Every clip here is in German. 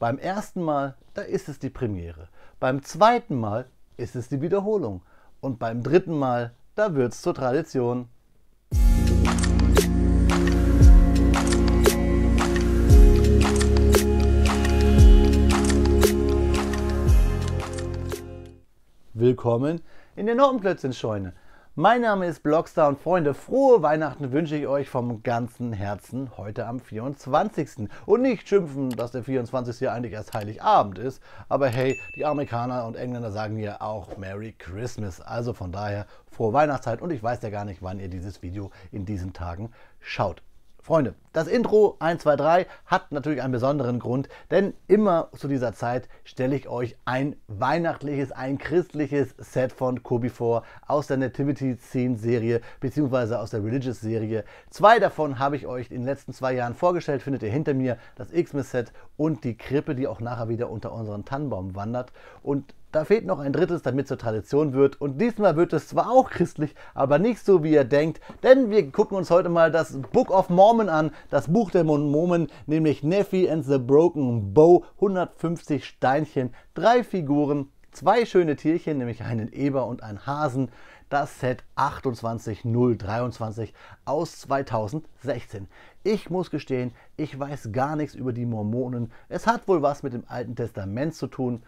Beim ersten Mal, da ist es die Premiere. Beim zweiten Mal ist es die Wiederholung. Und beim dritten Mal, da wird es zur Tradition. Willkommen in der Normplätzchenscheune. Mein Name ist Blogstar und Freunde, frohe Weihnachten wünsche ich euch vom ganzen Herzen heute am 24. Und nicht schimpfen, dass der 24. ja eigentlich erst Heiligabend ist, aber hey, die Amerikaner und Engländer sagen ja auch Merry Christmas. Also von daher frohe Weihnachtszeit und ich weiß ja gar nicht, wann ihr dieses Video in diesen Tagen schaut. Freunde, das Intro 1, 2, 3 hat natürlich einen besonderen Grund, denn immer zu dieser Zeit stelle ich euch ein weihnachtliches, ein christliches Set von Kobi vor aus der Nativity 10 Serie bzw. aus der Religious Serie. Zwei davon habe ich euch in den letzten zwei Jahren vorgestellt, findet ihr hinter mir, das Xmas Set und die Krippe, die auch nachher wieder unter unseren Tannenbaum wandert. Und da fehlt noch ein drittes, damit zur Tradition wird. Und diesmal wird es zwar auch christlich, aber nicht so, wie ihr denkt, denn wir gucken uns heute mal das Book of Mormon an, das Buch der Mormonen, nämlich Nephi and the Broken Bow, 150 Steinchen, drei Figuren, zwei schöne Tierchen, nämlich einen Eber und einen Hasen das Set 28023 aus 2016. Ich muss gestehen, ich weiß gar nichts über die Mormonen. Es hat wohl was mit dem Alten Testament zu tun.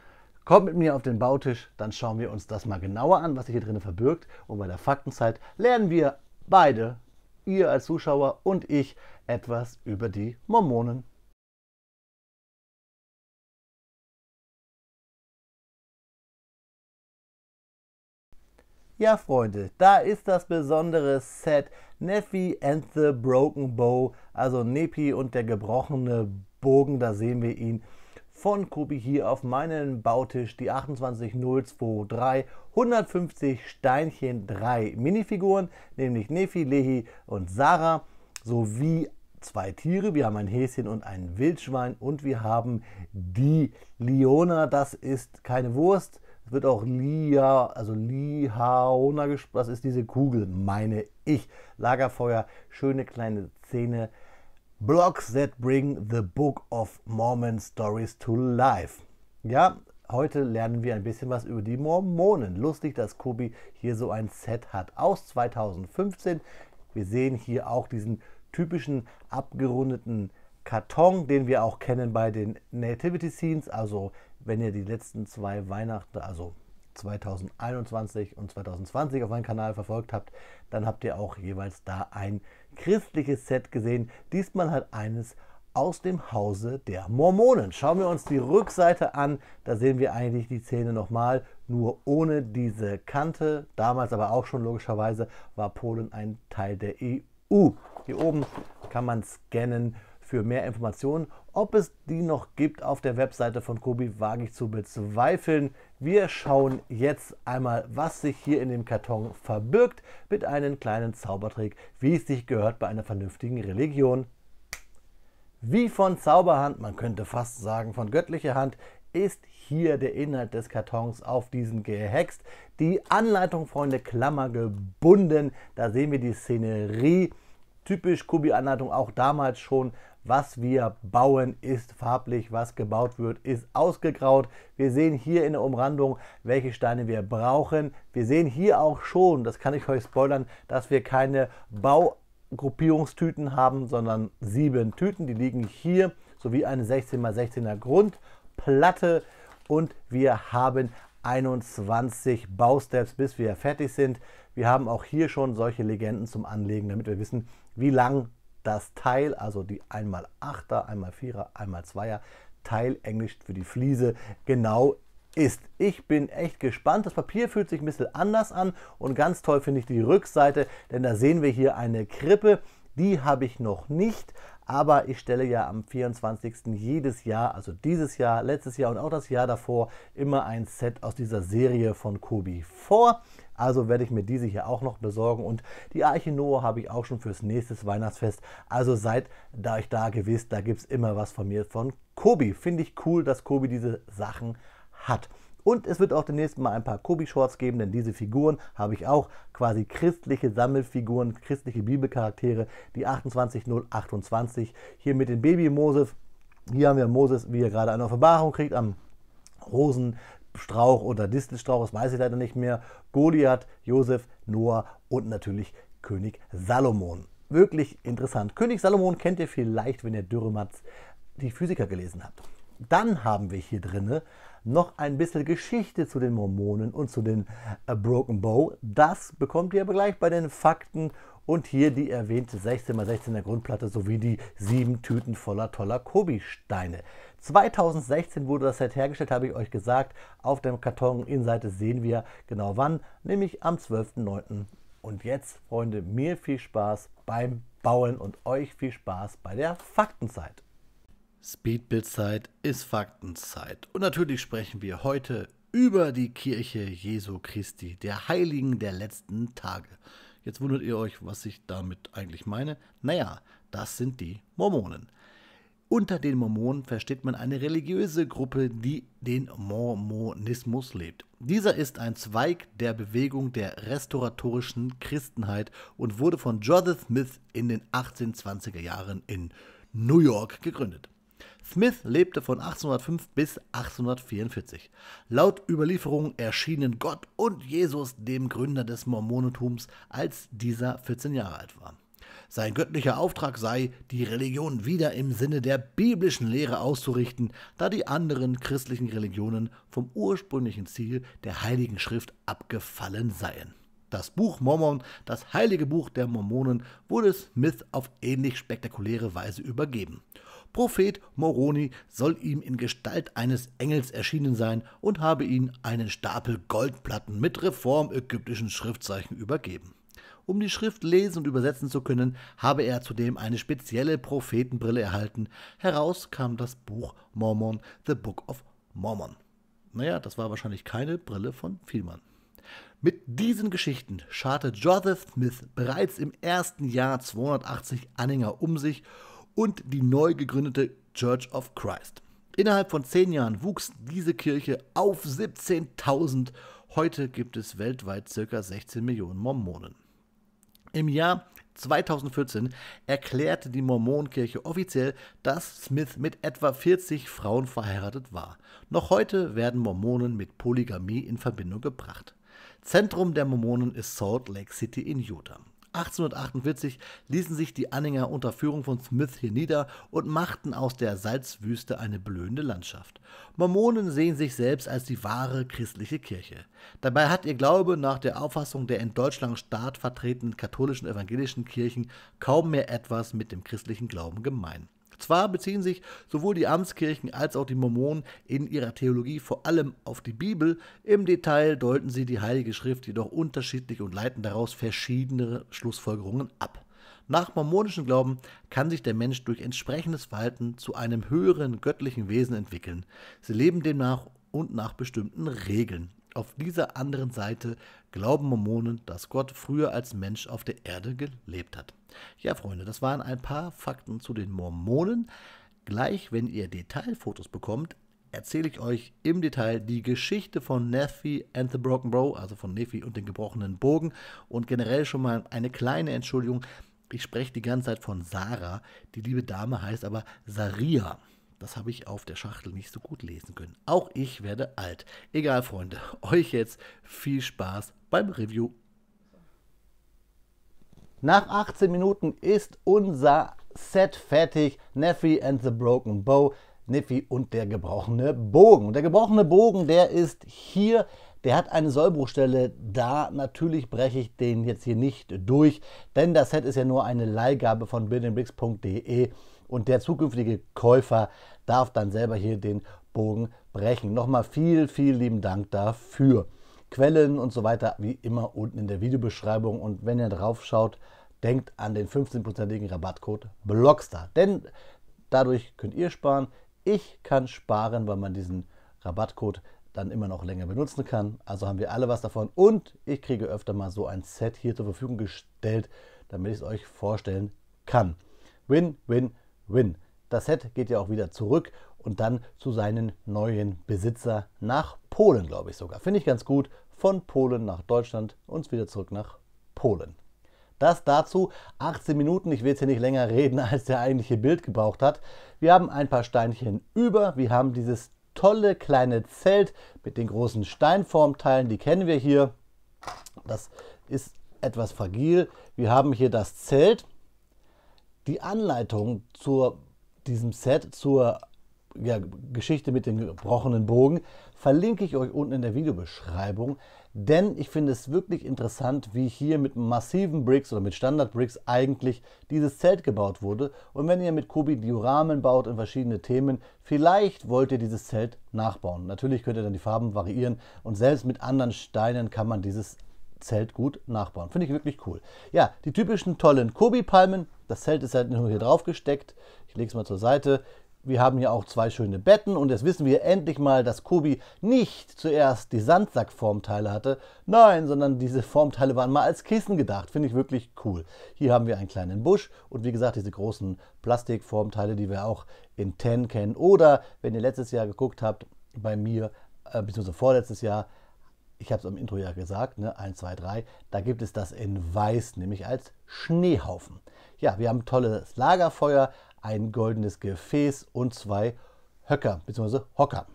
Kommt mit mir auf den Bautisch, dann schauen wir uns das mal genauer an, was sich hier drin verbirgt. Und bei der Faktenzeit lernen wir beide, ihr als Zuschauer und ich, etwas über die Mormonen. Ja, Freunde, da ist das besondere Set Nephi and the Broken Bow, also Nepi und der gebrochene Bogen, da sehen wir ihn von Kobi hier auf meinem Bautisch, die 28023, 150 Steinchen, drei Minifiguren, nämlich Nephi, Lehi und Sarah, sowie zwei Tiere. Wir haben ein Häschen und ein Wildschwein und wir haben die Liona, das ist keine Wurst, wird auch Liha, also Lihaona gesprochen. Das ist diese Kugel, meine ich. Lagerfeuer, schöne kleine Szene. Blogs that bring the Book of Mormon Stories to life. Ja, heute lernen wir ein bisschen was über die Mormonen. Lustig, dass Kobi hier so ein Set hat aus 2015. Wir sehen hier auch diesen typischen abgerundeten Karton, den wir auch kennen bei den Nativity Scenes, also wenn ihr die letzten zwei Weihnachten, also 2021 und 2020 auf meinem Kanal verfolgt habt, dann habt ihr auch jeweils da ein christliches Set gesehen. Diesmal hat eines aus dem Hause der Mormonen. Schauen wir uns die Rückseite an. Da sehen wir eigentlich die Zähne nochmal, nur ohne diese Kante. Damals aber auch schon logischerweise war Polen ein Teil der EU. Hier oben kann man scannen für mehr Informationen. Ob es die noch gibt auf der Webseite von Kobi, wage ich zu bezweifeln. Wir schauen jetzt einmal, was sich hier in dem Karton verbirgt, mit einem kleinen Zaubertrick, wie es sich gehört bei einer vernünftigen Religion. Wie von Zauberhand, man könnte fast sagen von göttlicher Hand, ist hier der Inhalt des Kartons auf diesen gehext. Die Anleitung, Freunde, Klammer gebunden. Da sehen wir die Szenerie. Typisch Kubi-Anleitung auch damals schon. Was wir bauen, ist farblich. Was gebaut wird, ist ausgegraut. Wir sehen hier in der Umrandung, welche Steine wir brauchen. Wir sehen hier auch schon, das kann ich euch spoilern, dass wir keine Baugruppierungstüten haben, sondern sieben Tüten. Die liegen hier, sowie eine 16x16er Grundplatte. Und wir haben 21 Bausteps, bis wir fertig sind. Wir haben auch hier schon solche Legenden zum Anlegen, damit wir wissen, wie lang das Teil, also die einmal 8er, einmal Vierer, einmal 2er Teil Englisch für die Fliese, genau ist. Ich bin echt gespannt. Das Papier fühlt sich ein bisschen anders an und ganz toll finde ich die Rückseite, denn da sehen wir hier eine Krippe. Die habe ich noch nicht, aber ich stelle ja am 24. jedes Jahr, also dieses Jahr, letztes Jahr und auch das Jahr davor, immer ein Set aus dieser Serie von Kobi vor. Also werde ich mir diese hier auch noch besorgen. Und die Arche Noah habe ich auch schon fürs nächste Weihnachtsfest. Also seid da euch da gewiss, da gibt es immer was von mir von Kobi. Finde ich cool, dass Kobi diese Sachen hat. Und es wird auch demnächst mal ein paar Kobi-Shorts geben, denn diese Figuren habe ich auch, quasi christliche Sammelfiguren, christliche Bibelcharaktere, die 28028, hier mit dem Baby Moses. Hier haben wir Moses, wie er gerade eine Offenbarung kriegt, am Rosen, Strauch oder Distelstrauch, das weiß ich leider nicht mehr, Goliath, Josef, Noah und natürlich König Salomon. Wirklich interessant. König Salomon kennt ihr vielleicht, wenn ihr Dürrematz die Physiker gelesen habt. Dann haben wir hier drinne noch ein bisschen Geschichte zu den Mormonen und zu den äh, Broken Bow. Das bekommt ihr aber gleich bei den Fakten und hier die erwähnte 16x16er Grundplatte sowie die sieben Tüten voller toller Kobi-Steine. 2016 wurde das Set hergestellt, habe ich euch gesagt. Auf dem Karton Innenseite sehen wir genau wann, nämlich am 12.09. Und jetzt, Freunde, mir viel Spaß beim Bauen und euch viel Spaß bei der Faktenzeit. Speedbildzeit ist Faktenzeit. Und natürlich sprechen wir heute über die Kirche Jesu Christi, der Heiligen der letzten Tage. Jetzt wundert ihr euch, was ich damit eigentlich meine. Naja, das sind die Mormonen. Unter den Mormonen versteht man eine religiöse Gruppe, die den Mormonismus lebt. Dieser ist ein Zweig der Bewegung der restauratorischen Christenheit und wurde von Joseph Smith in den 1820er Jahren in New York gegründet. Smith lebte von 1805 bis 1844. Laut Überlieferungen erschienen Gott und Jesus dem Gründer des Mormonentums, als dieser 14 Jahre alt war. Sein göttlicher Auftrag sei, die Religion wieder im Sinne der biblischen Lehre auszurichten, da die anderen christlichen Religionen vom ursprünglichen Ziel der Heiligen Schrift abgefallen seien. Das Buch Mormon, das heilige Buch der Mormonen, wurde Smith auf ähnlich spektakuläre Weise übergeben. Prophet Moroni soll ihm in Gestalt eines Engels erschienen sein und habe ihm einen Stapel Goldplatten mit reformägyptischen Schriftzeichen übergeben. Um die Schrift lesen und übersetzen zu können, habe er zudem eine spezielle Prophetenbrille erhalten. Heraus kam das Buch Mormon, The Book of Mormon. Naja, das war wahrscheinlich keine Brille von Vielmann. Mit diesen Geschichten scharte Joseph Smith bereits im ersten Jahr 280 Anhänger um sich und die neu gegründete Church of Christ. Innerhalb von zehn Jahren wuchs diese Kirche auf 17.000. Heute gibt es weltweit ca. 16 Millionen Mormonen. Im Jahr 2014 erklärte die Mormonkirche offiziell, dass Smith mit etwa 40 Frauen verheiratet war. Noch heute werden Mormonen mit Polygamie in Verbindung gebracht. Zentrum der Mormonen ist Salt Lake City in Utah. 1848 ließen sich die Anhänger unter Führung von Smith hier nieder und machten aus der Salzwüste eine blühende Landschaft. Mormonen sehen sich selbst als die wahre christliche Kirche. Dabei hat ihr Glaube nach der Auffassung der in Deutschland stark vertretenen katholischen evangelischen Kirchen kaum mehr etwas mit dem christlichen Glauben gemein. Zwar beziehen sich sowohl die Amtskirchen als auch die Mormonen in ihrer Theologie vor allem auf die Bibel, im Detail deuten sie die Heilige Schrift jedoch unterschiedlich und leiten daraus verschiedene Schlussfolgerungen ab. Nach mormonischem Glauben kann sich der Mensch durch entsprechendes Verhalten zu einem höheren göttlichen Wesen entwickeln. Sie leben demnach und nach bestimmten Regeln. Auf dieser anderen Seite glauben Mormonen, dass Gott früher als Mensch auf der Erde gelebt hat. Ja, Freunde, das waren ein paar Fakten zu den Mormonen. Gleich, wenn ihr Detailfotos bekommt, erzähle ich euch im Detail die Geschichte von Nephi and the Broken Bro, also von Nephi und den gebrochenen Bogen und generell schon mal eine kleine Entschuldigung. Ich spreche die ganze Zeit von Sarah. Die liebe Dame heißt aber Saria. Das habe ich auf der Schachtel nicht so gut lesen können. Auch ich werde alt. Egal, Freunde, euch jetzt viel Spaß beim Review nach 18 Minuten ist unser Set fertig. Neffy and the Broken Bow. Niffy und der gebrochene Bogen. Und der gebrochene Bogen, der ist hier. Der hat eine Sollbruchstelle da. Natürlich breche ich den jetzt hier nicht durch, denn das Set ist ja nur eine Leihgabe von buildingbricks.de und der zukünftige Käufer darf dann selber hier den Bogen brechen. Nochmal viel, viel lieben Dank dafür. Quellen und so weiter, wie immer unten in der Videobeschreibung. Und wenn ihr drauf schaut, denkt an den 15%igen Rabattcode Blockstar. Denn dadurch könnt ihr sparen. Ich kann sparen, weil man diesen Rabattcode dann immer noch länger benutzen kann. Also haben wir alle was davon. Und ich kriege öfter mal so ein Set hier zur Verfügung gestellt, damit ich es euch vorstellen kann. Win, win, win. Das Set geht ja auch wieder zurück und dann zu seinen neuen Besitzer nach Polen, glaube ich sogar. Finde ich ganz gut. Von Polen nach Deutschland und wieder zurück nach Polen. Das dazu 18 Minuten. Ich will jetzt hier nicht länger reden, als der eigentliche Bild gebraucht hat. Wir haben ein paar Steinchen über. Wir haben dieses tolle kleine Zelt mit den großen Steinformteilen. Die kennen wir hier. Das ist etwas fragil. Wir haben hier das Zelt. Die Anleitung zu diesem Set, zur ja, Geschichte mit dem gebrochenen Bogen, verlinke ich euch unten in der Videobeschreibung. Denn ich finde es wirklich interessant, wie hier mit massiven Bricks oder mit Standard-Bricks eigentlich dieses Zelt gebaut wurde. Und wenn ihr mit Kobi Dioramen baut in verschiedene Themen, vielleicht wollt ihr dieses Zelt nachbauen. Natürlich könnt ihr dann die Farben variieren und selbst mit anderen Steinen kann man dieses Zelt gut nachbauen. Finde ich wirklich cool. Ja, die typischen tollen Kobi-Palmen. Das Zelt ist halt nur hier drauf gesteckt. Ich lege es mal zur Seite. Wir haben hier auch zwei schöne Betten und jetzt wissen wir endlich mal, dass Kobi nicht zuerst die Sandsackformteile hatte. Nein, sondern diese Formteile waren mal als Kissen gedacht. Finde ich wirklich cool. Hier haben wir einen kleinen Busch und wie gesagt diese großen Plastikformteile, die wir auch in Ten kennen. Oder wenn ihr letztes Jahr geguckt habt, bei mir, äh, beziehungsweise vorletztes Jahr, ich habe es im Intro ja gesagt, ne, 1, 2, 3, da gibt es das in Weiß, nämlich als Schneehaufen. Ja, wir haben tolles Lagerfeuer, ein goldenes Gefäß und zwei Höcker bzw. Hocker.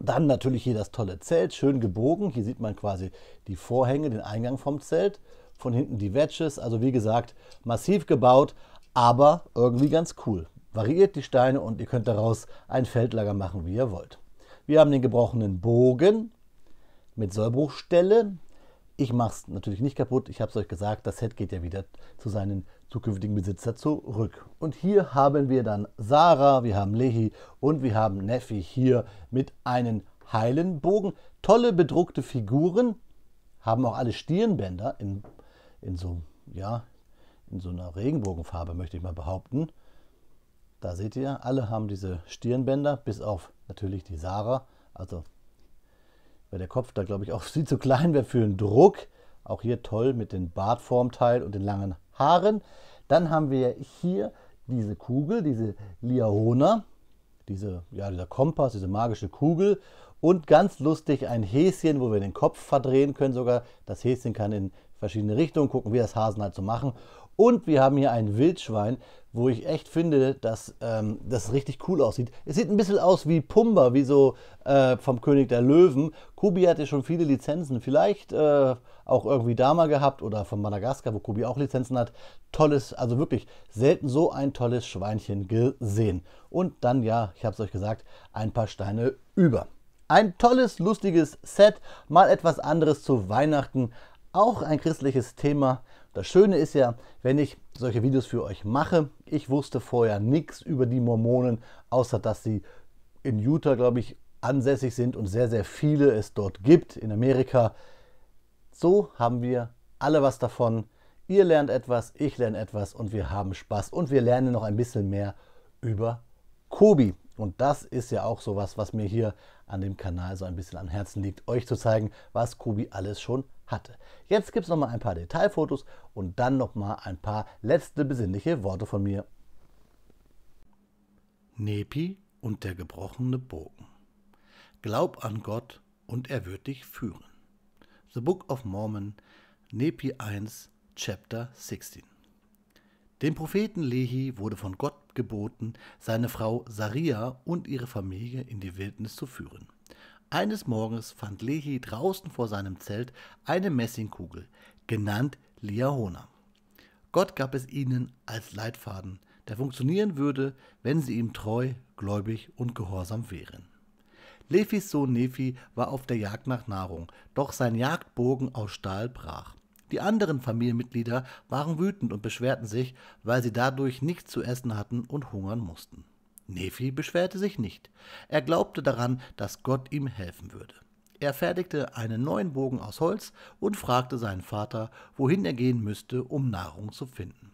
Dann natürlich hier das tolle Zelt, schön gebogen. Hier sieht man quasi die Vorhänge, den Eingang vom Zelt. Von hinten die Wedges, also wie gesagt, massiv gebaut, aber irgendwie ganz cool. Variiert die Steine und ihr könnt daraus ein Feldlager machen, wie ihr wollt. Wir haben den gebrochenen Bogen mit Sollbruchstelle. Ich mache es natürlich nicht kaputt. Ich habe es euch gesagt, das Set geht ja wieder zu seinen zukünftigen Besitzer zurück. Und hier haben wir dann Sarah, wir haben Lehi und wir haben Neffi hier mit einem heilen Bogen. Tolle bedruckte Figuren, haben auch alle Stirnbänder in, in, so, ja, in so einer Regenbogenfarbe, möchte ich mal behaupten. Da seht ihr, alle haben diese Stirnbänder, bis auf natürlich die Sarah. Also weil der Kopf da, glaube ich, auch viel zu klein wäre für einen Druck. Auch hier toll mit dem Bartformteil und den langen Haaren. Dann haben wir hier diese Kugel, diese Liaona, diese, ja, dieser Kompass, diese magische Kugel. Und ganz lustig ein Häschen, wo wir den Kopf verdrehen können sogar. Das Häschen kann in verschiedene Richtungen gucken, wie das Hasen halt so machen. Und wir haben hier ein Wildschwein, wo ich echt finde, dass ähm, das richtig cool aussieht. Es sieht ein bisschen aus wie Pumba, wie so äh, vom König der Löwen. Kubi hatte schon viele Lizenzen, vielleicht äh, auch irgendwie Dama gehabt oder von Madagaskar, wo Kubi auch Lizenzen hat. Tolles, also wirklich selten so ein tolles Schweinchen gesehen. Und dann, ja, ich habe es euch gesagt, ein paar Steine über. Ein tolles, lustiges Set, mal etwas anderes zu Weihnachten. Auch ein christliches Thema das Schöne ist ja, wenn ich solche Videos für euch mache, ich wusste vorher nichts über die Mormonen, außer dass sie in Utah, glaube ich, ansässig sind und sehr, sehr viele es dort gibt in Amerika. So haben wir alle was davon. Ihr lernt etwas, ich lerne etwas und wir haben Spaß und wir lernen noch ein bisschen mehr über Kobi. Und das ist ja auch sowas, was mir hier an dem Kanal so ein bisschen am Herzen liegt, euch zu zeigen, was Kubi alles schon hatte. Jetzt gibt es nochmal ein paar Detailfotos und dann nochmal ein paar letzte besinnliche Worte von mir. Nepi und der gebrochene Bogen. Glaub an Gott und er wird dich führen. The Book of Mormon, Nepi 1, Chapter 16. Dem Propheten Lehi wurde von Gott geboten, seine Frau Saria und ihre Familie in die Wildnis zu führen. Eines Morgens fand Lehi draußen vor seinem Zelt eine Messingkugel, genannt Liahona. Gott gab es ihnen als Leitfaden, der funktionieren würde, wenn sie ihm treu, gläubig und gehorsam wären. Lefis Sohn Nephi war auf der Jagd nach Nahrung, doch sein Jagdbogen aus Stahl brach. Die anderen Familienmitglieder waren wütend und beschwerten sich, weil sie dadurch nichts zu essen hatten und hungern mussten. Nephi beschwerte sich nicht. Er glaubte daran, dass Gott ihm helfen würde. Er fertigte einen neuen Bogen aus Holz und fragte seinen Vater, wohin er gehen müsste, um Nahrung zu finden.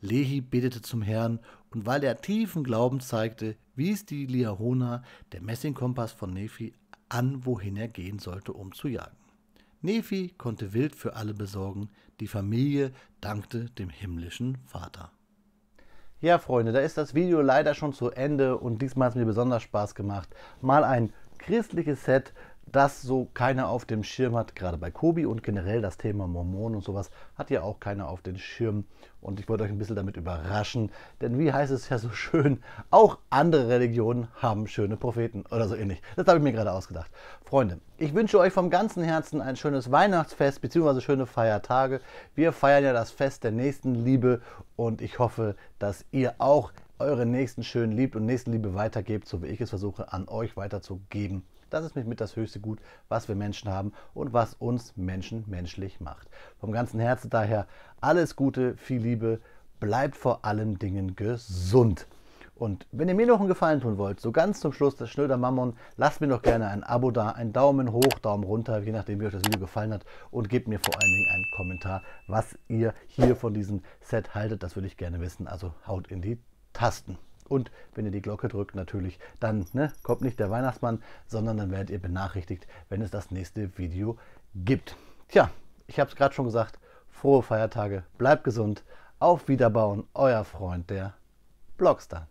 Lehi betete zum Herrn, und weil er tiefen Glauben zeigte, wies die Liahona, der Messingkompass von Nephi, an, wohin er gehen sollte, um zu jagen. Nefi konnte Wild für alle besorgen. Die Familie dankte dem himmlischen Vater. Ja, Freunde, da ist das Video leider schon zu Ende und diesmal hat es mir besonders Spaß gemacht. Mal ein christliches Set das so keiner auf dem Schirm hat, gerade bei Kobi und generell das Thema Mormonen und sowas hat ja auch keiner auf den Schirm. Und ich wollte euch ein bisschen damit überraschen, denn wie heißt es ja so schön, auch andere Religionen haben schöne Propheten oder so ähnlich. Das habe ich mir gerade ausgedacht. Freunde, ich wünsche euch vom ganzen Herzen ein schönes Weihnachtsfest bzw. schöne Feiertage. Wir feiern ja das Fest der Nächstenliebe und ich hoffe, dass ihr auch eure Nächsten schön liebt und Nächstenliebe weitergebt, so wie ich es versuche, an euch weiterzugeben. Das ist mit das höchste Gut, was wir Menschen haben und was uns Menschen menschlich macht. Vom ganzen Herzen daher alles Gute, viel Liebe, bleibt vor allen Dingen gesund. Und wenn ihr mir noch einen Gefallen tun wollt, so ganz zum Schluss des Schnöder Mammon, lasst mir doch gerne ein Abo da, einen Daumen hoch, Daumen runter, je nachdem, wie euch das Video gefallen hat. Und gebt mir vor allen Dingen einen Kommentar, was ihr hier von diesem Set haltet. Das würde ich gerne wissen. Also haut in die Tasten. Und wenn ihr die Glocke drückt, natürlich, dann ne, kommt nicht der Weihnachtsmann, sondern dann werdet ihr benachrichtigt, wenn es das nächste Video gibt. Tja, ich habe es gerade schon gesagt, frohe Feiertage, bleibt gesund, auf Wiederbauen, euer Freund der Blogster.